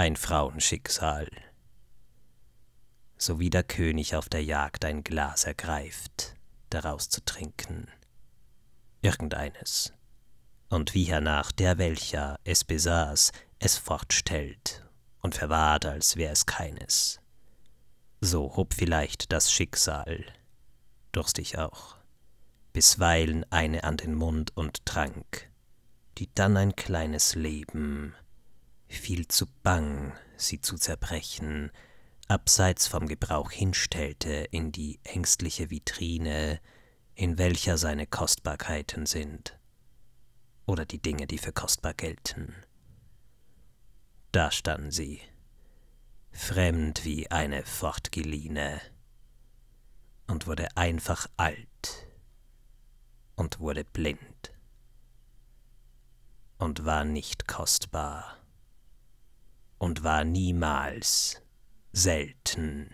ein Frauenschicksal, so wie der König auf der Jagd ein Glas ergreift, daraus zu trinken, irgendeines, und wie hernach der welcher es besaß, es fortstellt und verwahrt, als wär es keines. So hob vielleicht das Schicksal, durstig auch, bisweilen eine an den Mund und trank, die dann ein kleines Leben viel zu bang, sie zu zerbrechen, abseits vom Gebrauch hinstellte in die ängstliche Vitrine, in welcher seine Kostbarkeiten sind oder die Dinge, die für kostbar gelten. Da standen sie, fremd wie eine fortgeliehene, und wurde einfach alt und wurde blind und war nicht kostbar und war niemals selten.